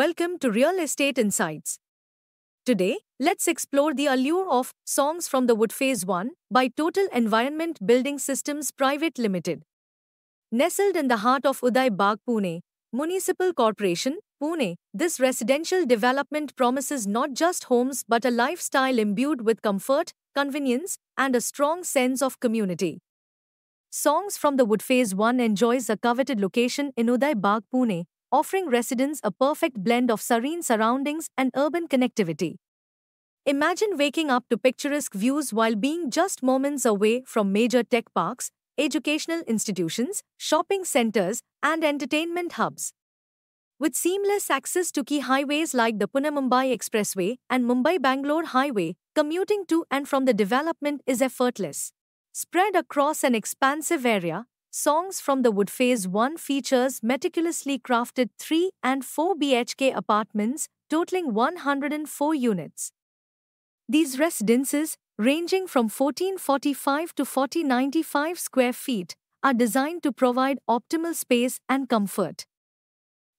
Welcome to Real Estate Insights. Today, let's explore the allure of Songs from the Wood Phase 1 by Total Environment Building Systems Private Limited. Nestled in the heart of Uday Bagh Pune, Municipal Corporation, Pune, this residential development promises not just homes but a lifestyle imbued with comfort, convenience, and a strong sense of community. Songs from the Wood Phase 1 enjoys a coveted location in Uday Bagh Pune, offering residents a perfect blend of serene surroundings and urban connectivity. Imagine waking up to picturesque views while being just moments away from major tech parks, educational institutions, shopping centers, and entertainment hubs. With seamless access to key highways like the Pune Mumbai Expressway and Mumbai Bangalore Highway, commuting to and from the development is effortless. Spread across an expansive area, Songs from the Wood Phase 1 features meticulously crafted 3 and 4 BHK apartments, totaling 104 units. These residences, ranging from 1445 to 4095 square feet, are designed to provide optimal space and comfort.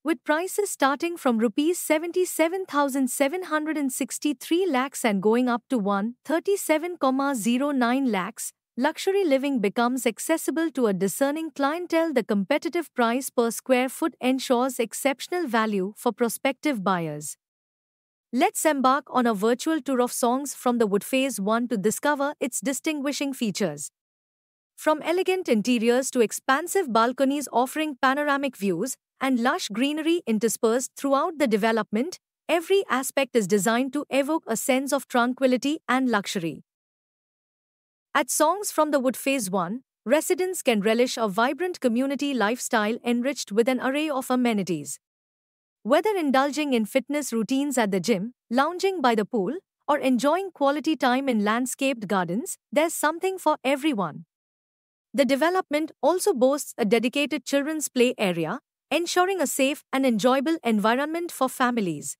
With prices starting from rupees 77,763 lakhs and going up to 137,09 lakhs, luxury living becomes accessible to a discerning clientele. The competitive price per square foot ensures exceptional value for prospective buyers. Let's embark on a virtual tour of songs from the Wood Phase 1 to discover its distinguishing features. From elegant interiors to expansive balconies offering panoramic views and lush greenery interspersed throughout the development, every aspect is designed to evoke a sense of tranquility and luxury. At Songs from the Wood Phase 1, residents can relish a vibrant community lifestyle enriched with an array of amenities. Whether indulging in fitness routines at the gym, lounging by the pool, or enjoying quality time in landscaped gardens, there's something for everyone. The development also boasts a dedicated children's play area, ensuring a safe and enjoyable environment for families.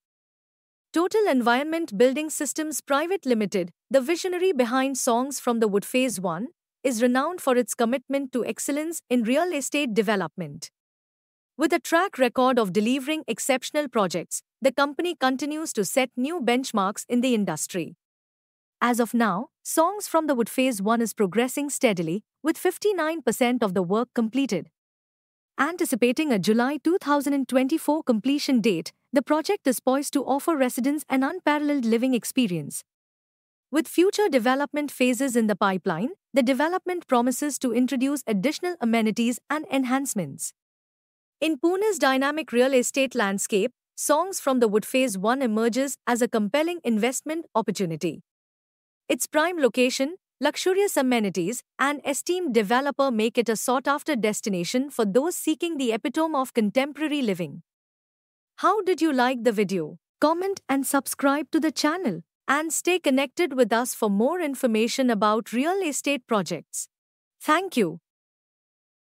Total Environment Building Systems Private Limited, the visionary behind Songs from the Wood Phase 1, is renowned for its commitment to excellence in real estate development. With a track record of delivering exceptional projects, the company continues to set new benchmarks in the industry. As of now, Songs from the Wood Phase 1 is progressing steadily, with 59% of the work completed. Anticipating a July 2024 completion date, the project is poised to offer residents an unparalleled living experience. With future development phases in the pipeline, the development promises to introduce additional amenities and enhancements. In Pune's dynamic real estate landscape, Songs from the Wood Phase 1 emerges as a compelling investment opportunity. Its prime location, luxurious amenities, and esteemed developer make it a sought after destination for those seeking the epitome of contemporary living. How did you like the video? Comment and subscribe to the channel and stay connected with us for more information about real estate projects. Thank you.